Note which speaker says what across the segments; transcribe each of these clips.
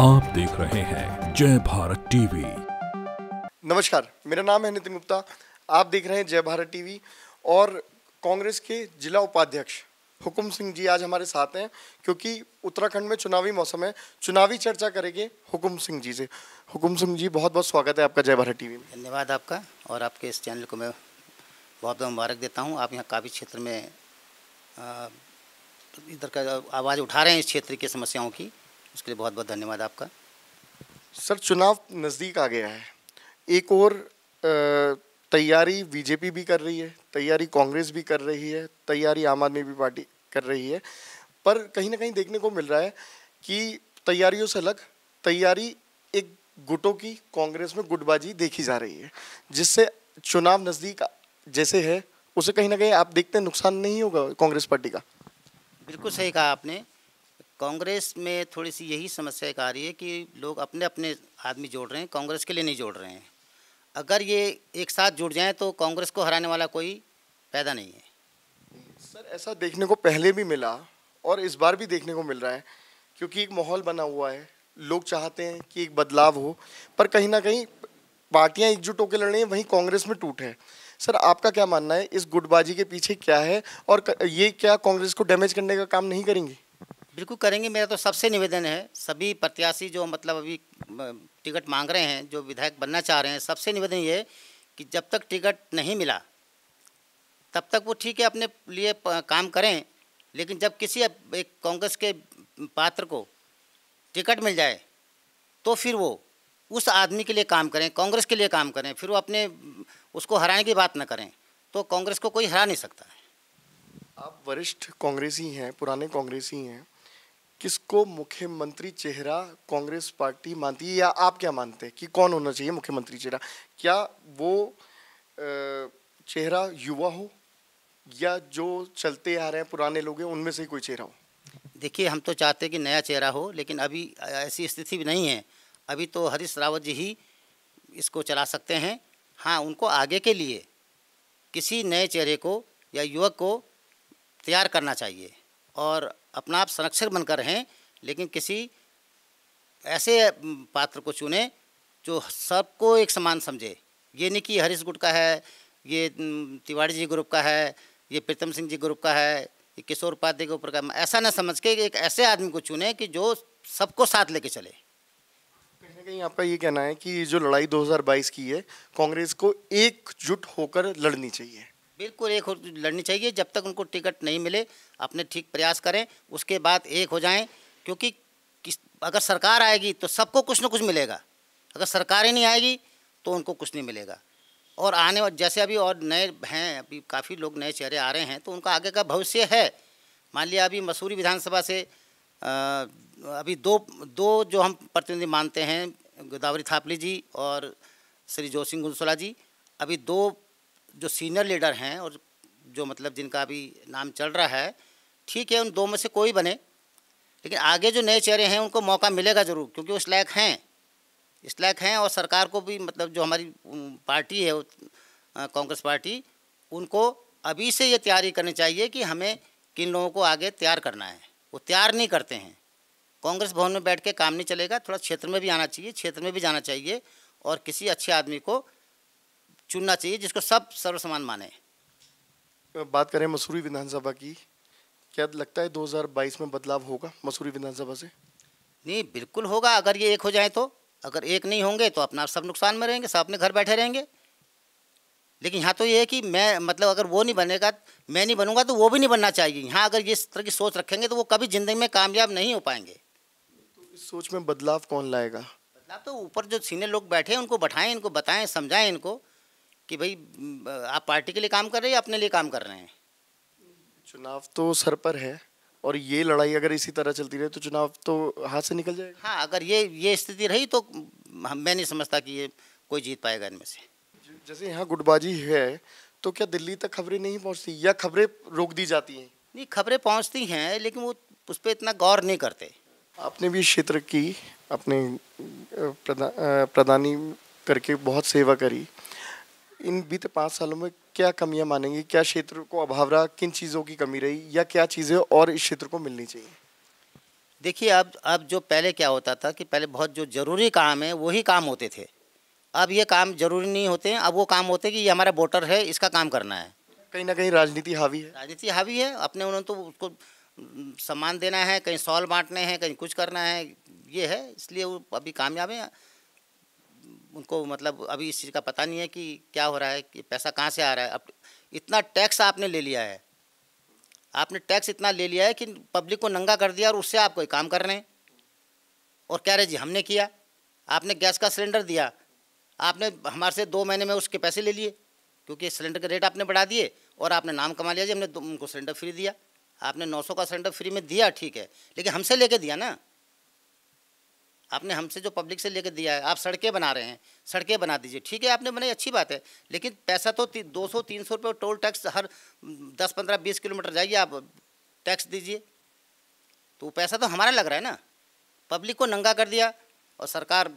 Speaker 1: आप देख रहे हैं जय भारत टीवी नमस्कार मेरा नाम है नितिन गुप्ता आप देख रहे हैं जय भारत टीवी और कांग्रेस के जिला उपाध्यक्ष हुकुम सिंह जी आज हमारे साथ हैं क्योंकि उत्तराखंड में चुनावी मौसम है चुनावी चर्चा करेंगे हुकुम सिंह जी से हुकुम सिंह जी बहुत
Speaker 2: बहुत स्वागत है आपका जय भारत टीवी में धन्यवाद आपका और आपके इस चैनल को मैं बहुत बहुत मुबारक देता हूँ आप यहाँ काफ़ी क्षेत्र में इधर का आवाज़ उठा रहे हैं इस क्षेत्र की समस्याओं की उसके लिए बहुत बहुत धन्यवाद आपका सर चुनाव नज़दीक आ
Speaker 1: गया है एक और तैयारी बीजेपी भी कर रही है तैयारी कांग्रेस भी कर रही है तैयारी आम आदमी भी पार्टी कर रही है पर कहीं ना कहीं देखने को मिल रहा है कि तैयारियों से अलग तैयारी एक गुटों की कांग्रेस में गुटबाजी देखी जा रही है जिससे चुनाव नज़दीक जैसे है उसे कहीं ना कहीं आप देखते हैं नुकसान नहीं होगा कांग्रेस पार्टी का
Speaker 2: बिल्कुल सही कहा आपने कांग्रेस में थोड़ी सी यही समस्या आ रही है कि लोग अपने अपने आदमी जोड़ रहे हैं कांग्रेस के लिए नहीं जोड़ रहे हैं अगर ये एक साथ जुड़ जाएं तो कांग्रेस को हराने वाला कोई पैदा नहीं है सर ऐसा देखने को पहले भी
Speaker 1: मिला और इस बार भी देखने को मिल रहा है क्योंकि एक माहौल बना हुआ है लोग चाहते हैं कि एक बदलाव हो पर कहीं ना कहीं पार्टियां एकजुट होकर लड़ रही हैं वहीं कांग्रेस में टूट है सर आपका क्या मानना है इस गुटबाजी के पीछे क्या है और
Speaker 2: ये क्या कांग्रेस को डैमेज करने का काम नहीं करेंगी बिल्कुल करेंगे मेरा तो सबसे निवेदन है सभी प्रत्याशी जो मतलब अभी टिकट मांग रहे हैं जो विधायक बनना चाह रहे हैं सबसे निवेदन ये कि जब तक टिकट नहीं मिला तब तक वो ठीक है अपने लिए काम करें लेकिन जब किसी एक कांग्रेस के पात्र को टिकट मिल जाए तो फिर वो उस आदमी के लिए काम करें कांग्रेस के लिए काम करें फिर वो अपने उसको हराने की बात ना करें तो कांग्रेस को कोई हरा नहीं सकता
Speaker 1: आप वरिष्ठ कांग्रेसी हैं पुराने कांग्रेसी हैं किसको मुख्यमंत्री चेहरा कांग्रेस पार्टी मानती है या आप क्या मानते हैं कि कौन होना चाहिए मुख्यमंत्री चेहरा क्या वो चेहरा युवा हो
Speaker 2: या जो चलते आ रहे हैं पुराने लोग हैं उनमें से ही कोई चेहरा हो देखिए हम तो चाहते हैं कि नया चेहरा हो लेकिन अभी ऐसी स्थिति भी नहीं है अभी तो हरीश रावत जी ही इसको चला सकते हैं हाँ उनको आगे के लिए किसी नए चेहरे को या युवक को तैयार करना चाहिए और अपना आप संरक्षक बनकर रहें लेकिन किसी ऐसे पात्र को चुने जो सबको एक समान समझे ये नहीं कि हरीश गुट का है ये तिवारी जी ग्रुप का है ये प्रीतम सिंह जी ग्रुप का है ये किशोर उपाध्याय के ऊपर का ऐसा ना समझ के एक ऐसे आदमी को चुने कि जो सबको साथ लेके चले
Speaker 1: कहीं ना कहीं आपका ये कहना है कि जो लड़ाई 2022 की है कांग्रेस को एकजुट होकर लड़नी चाहिए
Speaker 2: बिल्कुल एक लड़नी चाहिए जब तक उनको टिकट नहीं मिले अपने ठीक प्रयास करें उसके बाद एक हो जाएं क्योंकि अगर सरकार आएगी तो सबको कुछ ना कुछ मिलेगा अगर सरकार ही नहीं आएगी तो उनको कुछ नहीं मिलेगा और आने और जैसे अभी और नए हैं अभी काफ़ी लोग नए चेहरे आ रहे हैं तो उनका आगे का भविष्य है मान लिया अभी मसूरी विधानसभा से आ, अभी दो दो जो हम प्रतिनिधि मानते हैं गोदावरी थापली जी और श्री जोत सिंह जी अभी दो जो सीनियर लीडर हैं और जो मतलब जिनका अभी नाम चल रहा है ठीक है उन दो में से कोई बने लेकिन आगे जो नए चेहरे हैं उनको मौका मिलेगा ज़रूर क्योंकि वो लायक हैं इस लायक हैं और सरकार को भी मतलब जो हमारी पार्टी है कांग्रेस पार्टी उनको अभी से ये तैयारी करनी चाहिए कि हमें किन लोगों को आगे तैयार करना है वो तैयार नहीं करते हैं कांग्रेस भवन में बैठ के काम नहीं चलेगा थोड़ा क्षेत्र में भी आना चाहिए क्षेत्र में भी जाना चाहिए और किसी अच्छे आदमी को चुनना चाहिए जिसको सब सर्वसमान माने
Speaker 1: बात करें मसूरी विधानसभा की क्या लगता है 2022 में बदलाव होगा मसूरी
Speaker 2: विधानसभा से नहीं बिल्कुल होगा अगर ये एक हो जाए तो अगर एक नहीं होंगे तो अपना सब नुकसान में रहेंगे सब अपने घर बैठे रहेंगे लेकिन यहाँ तो ये है कि मैं मतलब अगर वो नहीं बनेगा मैं नहीं बनूंगा तो वो भी नहीं बनना चाहिए यहाँ अगर ये इस तरह की सोच रखेंगे तो वो कभी ज़िंदगी में कामयाब नहीं हो पाएंगे
Speaker 1: तो इस सोच में बदलाव कौन लाएगा
Speaker 2: बदलाव तो ऊपर जो सीनियर लोग बैठे हैं उनको बैठाएं इनको बताएं समझाएं इनको कि भाई आप पार्टी के लिए काम कर रहे हैं या अपने लिए काम कर रहे हैं चुनाव
Speaker 1: तो सर पर है और ये लड़ाई अगर इसी तरह चलती रही तो चुनाव तो हाथ से निकल जाएगा
Speaker 2: हाँ अगर ये ये स्थिति रही तो हम मैं नहीं समझता कि ये कोई जीत पाएगा इनमें से
Speaker 1: जैसे यहाँ गुटबाजी है तो क्या दिल्ली तक खबरें नहीं
Speaker 2: पहुँचती या खबरें रोक दी जाती हैं नहीं खबरें पहुँचती हैं लेकिन वो उस पर इतना गौर नहीं करते
Speaker 1: आपने भी क्षेत्र की अपने प्रदा, प्रधानी करके बहुत सेवा करी इन बीते पाँच सालों में क्या कमियां मानेंगे क्या क्षेत्र
Speaker 2: को अभाव रहा किन चीज़ों की कमी रही या क्या चीज़ें और इस क्षेत्र को मिलनी चाहिए देखिए अब अब जो पहले क्या होता था कि पहले बहुत जो ज़रूरी काम है वही काम होते थे अब ये काम जरूरी नहीं होते हैं अब वो काम होते हैं कि ये हमारा वोटर है इसका काम करना है कहीं ना कहीं राजनीति हावी है राजनीति हावी है अपने उन्होंने तो उसको सम्मान देना है कहीं सॉल बांटने हैं कहीं कुछ करना है ये है इसलिए वो अभी कामयाब है उनको मतलब अभी इस चीज़ का पता नहीं है कि क्या हो रहा है कि पैसा कहाँ से आ रहा है अब इतना टैक्स आपने ले लिया है आपने टैक्स इतना ले लिया है कि पब्लिक को नंगा कर दिया और उससे आप कोई काम कर रहे हैं और कह रहे जी हमने किया आपने गैस का सिलेंडर दिया आपने हमारे से दो महीने में उसके पैसे ले लिए क्योंकि सिलेंडर के रेट आपने बढ़ा दिए और आपने नाम कमा लिया जी हमने उनको सिलेंडर फ्री दिया आपने 900 का सिलेंडर फ्री में दिया ठीक है लेकिन हमसे लेके दिया ना आपने हमसे जो पब्लिक से लेकर दिया है आप सड़कें बना रहे हैं सड़कें बना दीजिए ठीक है आपने बनाई अच्छी बात है लेकिन पैसा तो दो सौ तीन सौ रुपये टोल टैक्स हर दस पंद्रह बीस किलोमीटर जाइए आप टैक्स दीजिए तो पैसा तो हमारा लग रहा है ना पब्लिक को नंगा कर दिया और सरकार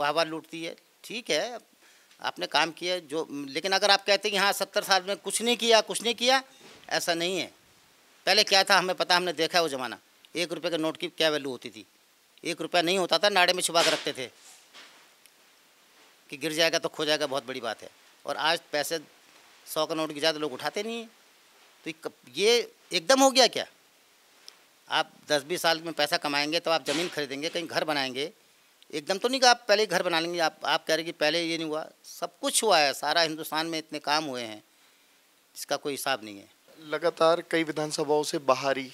Speaker 2: वाह वाह लूटती है ठीक है आपने काम किया जो लेकिन अगर आप कहते हैं कि हाँ सत्तर साल में कुछ नहीं किया कुछ नहीं किया ऐसा नहीं है पहले क्या था हमें पता हमने देखा है वो ज़माना एक रुपये के नोट की क्या वैल्यू होती थी एक रुपया नहीं होता था नाड़े में छुपा कर रखते थे कि गिर जाएगा तो खो जाएगा बहुत बड़ी बात है और आज पैसे सौ का नोट की ज़्यादा तो लोग उठाते नहीं हैं तो ये एकदम हो गया क्या आप दस बीस साल में पैसा कमाएंगे तो आप ज़मीन खरीदेंगे कहीं घर बनाएंगे एकदम तो नहीं कि आप पहले घर बना लेंगे आप आप कह रहे कि पहले ये नहीं हुआ सब कुछ हुआ है सारा हिंदुस्तान में इतने काम हुए हैं जिसका कोई हिसाब नहीं है लगातार
Speaker 1: कई विधानसभाओं से बाहरी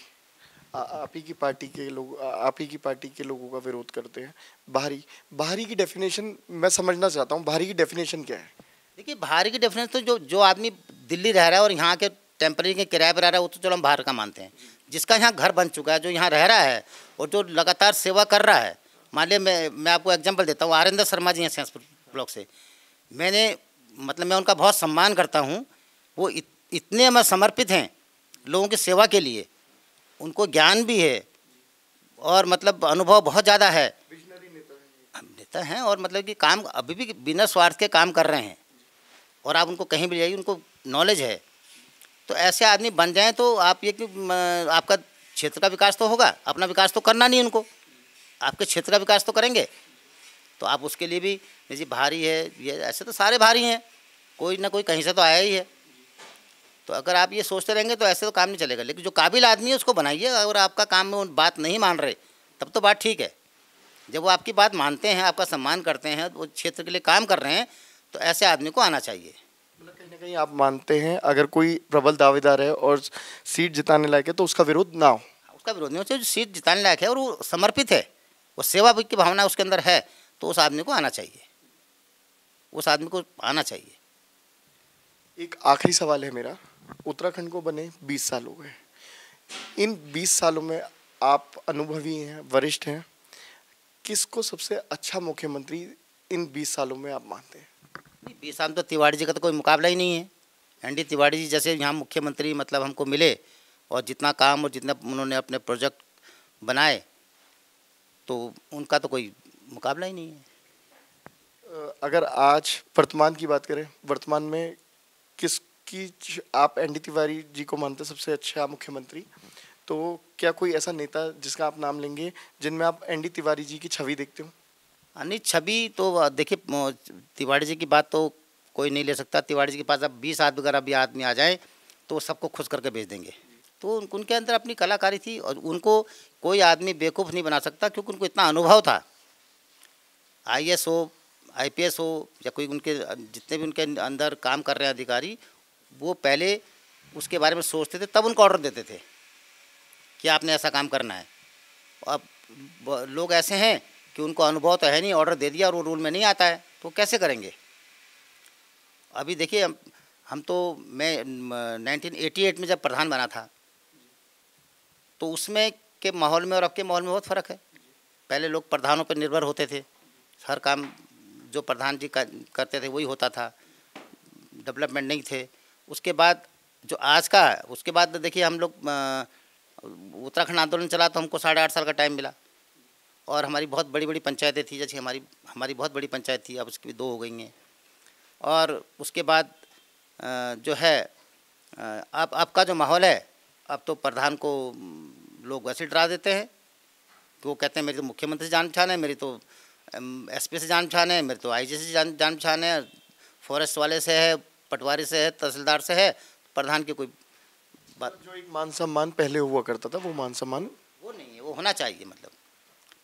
Speaker 1: आप ही की पार्टी के लोग आप ही की पार्टी के लोगों का विरोध करते हैं बाहरी बाहरी की डेफिनेशन मैं समझना
Speaker 2: चाहता हूँ बाहरी की डेफिनेशन क्या है देखिए बाहरी की डेफिनेशन तो जो जो आदमी दिल्ली रह रहा है और यहाँ के टेम्प्रेरी के किराए पर रह रहा है वो तो चलो हम बाहर का मानते हैं जिसका यहाँ घर बन चुका है जो यहाँ रह रहा है और जो लगातार सेवा कर रहा है मान लिया मैं मैं आपको एग्जाम्पल देता हूँ आरेंद्र शर्मा जी हैं सेंसपुर ब्लॉक से मैंने मतलब मैं उनका बहुत सम्मान करता हूँ वो इत, इतने में समर्पित हैं लोगों की सेवा के लिए उनको ज्ञान भी है और मतलब अनुभव बहुत ज़्यादा है नेता हैं और मतलब कि काम अभी भी बिना स्वार्थ के काम कर रहे हैं और आप उनको कहीं भी जाइए उनको नॉलेज है तो ऐसे आदमी बन जाएं तो आप ये कि आपका क्षेत्र का विकास तो होगा अपना विकास तो करना नहीं उनको आपके क्षेत्र का विकास तो करेंगे तो आप उसके लिए भी जी भारी है ये ऐसे तो सारे भारी हैं कोई ना कोई कहीं से तो आया ही है तो अगर आप ये सोचते रहेंगे तो ऐसे तो काम नहीं चलेगा लेकिन जो काबिल आदमी है उसको बनाइए अगर आपका काम में उन बात नहीं मान रहे तब तो बात ठीक है जब वो आपकी बात मानते हैं आपका सम्मान करते हैं वो क्षेत्र के लिए काम कर रहे हैं तो ऐसे आदमी को आना चाहिए
Speaker 1: मतलब कहीं ना कहीं आप मानते हैं अगर कोई प्रबल दावेदार है और सीट जिताने लायक है तो उसका विरोध ना हो हाँ,
Speaker 2: उसका विरोध नहीं हो जो सीट जिताने लायक है और वो समर्पित है वो सेवा की भावना उसके अंदर है तो उस आदमी को आना चाहिए उस आदमी को आना चाहिए एक आखिरी सवाल है मेरा
Speaker 1: उत्तराखंड को बने बीस साल हो गए इन बीस सालों में आप अनुभवी
Speaker 2: हैं वरिष्ठ हैं किसको सबसे अच्छा मुख्यमंत्री इन बीस सालों में आप मानते हैं बीस साल तो तिवारी जी का तो कोई मुकाबला ही नहीं है एनडी तिवाड़ी जी जैसे यहाँ मुख्यमंत्री मतलब हमको मिले और जितना काम और जितना उन्होंने अपने प्रोजेक्ट बनाए तो उनका तो कोई मुकाबला ही नहीं है
Speaker 1: अगर आज वर्तमान की बात करें वर्तमान में किस कि आप एन डी तिवारी जी को मानते सबसे अच्छा मुख्यमंत्री तो क्या कोई ऐसा नेता जिसका आप
Speaker 2: नाम लेंगे जिनमें आप एन डी तिवारी जी की छवि देखते हो हाँ, नहीं छवि तो देखिए तिवारी जी की बात तो कोई नहीं ले सकता तिवारी जी के पास अब बीस आदमी अगर अभी आदमी आ जाए तो सबको खुश करके भेज देंगे तो उनके अंदर अपनी कलाकारी थी और उनको कोई आदमी बेवकूफ़ नहीं बना सकता क्योंकि उनको इतना अनुभव था आई एस हो आई पी एस हो या कोई उनके जितने भी उनके अंदर काम कर रहे हैं अधिकारी वो पहले उसके बारे में सोचते थे तब उनको ऑर्डर देते थे कि आपने ऐसा काम करना है अब लोग ऐसे हैं कि उनको अनुभव तो है नहीं ऑर्डर दे दिया और वो रूल में नहीं आता है तो कैसे करेंगे अभी देखिए हम, हम तो मैं 1988 में जब प्रधान बना था तो उसमें के माहौल में और अब के माहौल में बहुत फ़र्क है पहले लोग प्रधानों पर निर्भर होते थे हर काम जो प्रधान जी करते थे वही होता था डेवलपमेंट नहीं थे उसके बाद जो आज का है उसके बाद देखिए हम लोग उत्तराखंड आंदोलन चला तो हमको साढ़े आठ साल का टाइम मिला और हमारी बहुत बड़ी बड़ी पंचायतें थी जैसे हमारी हमारी बहुत बड़ी पंचायत थी अब उसकी भी दो हो गई हैं और उसके बाद जो है आप आपका जो माहौल है अब तो प्रधान को लोग वैसे डरा देते हैं कि वो कहते हैं मेरी तो मुख्यमंत्री से जान पहचान है मेरी तो एसपी से जान पहचान है मेरी तो आईजी से जान जान पहचान है फॉरेस्ट वाले से है पटवारी से है तहसीलदार से है प्रधान की कोई बात जो एक मान सम्मान पहले हुआ करता था वो मान सम्मान वो नहीं है वो होना चाहिए मतलब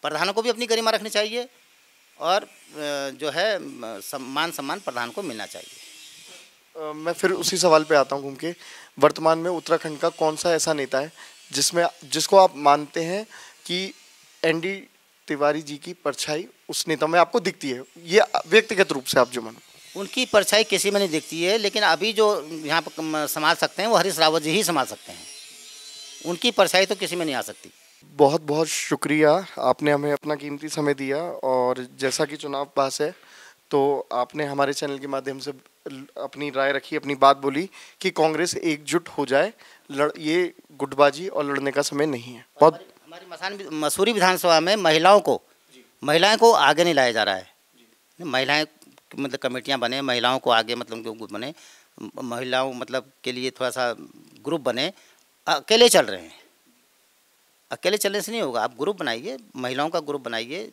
Speaker 2: प्रधानों को भी अपनी गरिमा रखनी चाहिए और जो है मान सम्मान प्रधान को मिलना चाहिए
Speaker 1: मैं फिर उसी सवाल पे आता हूँ घूम के वर्तमान में उत्तराखंड का कौन सा ऐसा नेता है जिसमें जिसको आप मानते हैं कि एनडी तिवारी जी की परछाई उस नेता में आपको दिखती है ये व्यक्तिगत रूप से आप जो मानो
Speaker 2: उनकी परछाई किसी में नहीं दिखती है लेकिन अभी जो यहाँ पर संभाल सकते हैं वो हरीश रावत जी ही संभाल सकते हैं उनकी परछाई तो किसी में नहीं आ सकती
Speaker 1: बहुत बहुत शुक्रिया आपने हमें अपना कीमती समय दिया और जैसा कि चुनाव पास है तो आपने हमारे चैनल के माध्यम से अपनी राय रखी अपनी बात बोली कि कांग्रेस
Speaker 2: एकजुट हो जाए लड़ ये गुटबाजी और लड़ने का समय नहीं है बहुत हमारी मसान मसूरी विधानसभा में महिलाओं को महिलाएं को आगे नहीं लाया जा रहा है महिलाएं मतलब कमेटियाँ बने महिलाओं को आगे मतलब ग्रुप बने महिलाओं मतलब के लिए थोड़ा सा ग्रुप बने अकेले चल रहे हैं अकेले चलने से नहीं होगा आप ग्रुप बनाइए महिलाओं का ग्रुप बनाइए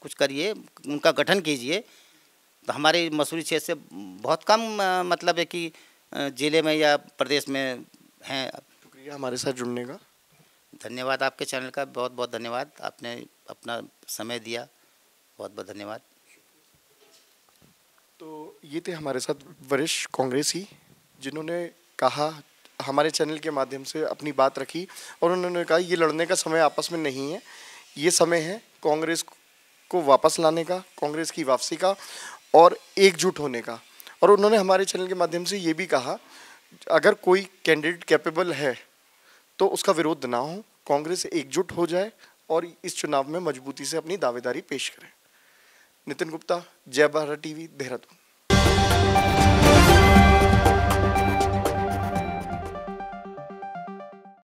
Speaker 2: कुछ करिए उनका गठन कीजिए तो हमारे मसूरी क्षेत्र से बहुत कम मतलब है कि ज़िले में या प्रदेश में हैं शुक्रिया हमारे साथ जुड़ने का धन्यवाद आपके चैनल का बहुत बहुत धन्यवाद आपने अपना समय दिया बहुत बहुत धन्यवाद
Speaker 1: ये थे हमारे साथ वरिष्ठ कांग्रेसी जिन्होंने कहा हमारे चैनल के माध्यम से अपनी बात रखी और उन्होंने कहा ये लड़ने का समय आपस में नहीं है ये समय है कांग्रेस को वापस लाने का कांग्रेस की वापसी का और एकजुट होने का और उन्होंने हमारे चैनल के माध्यम से ये भी कहा अगर कोई कैंडिडेट कैपेबल है तो उसका विरोध ना हो कांग्रेस एकजुट हो जाए और इस चुनाव में मजबूती से अपनी दावेदारी पेश करें नितिन गुप्ता जय भारत टीवी देहरादून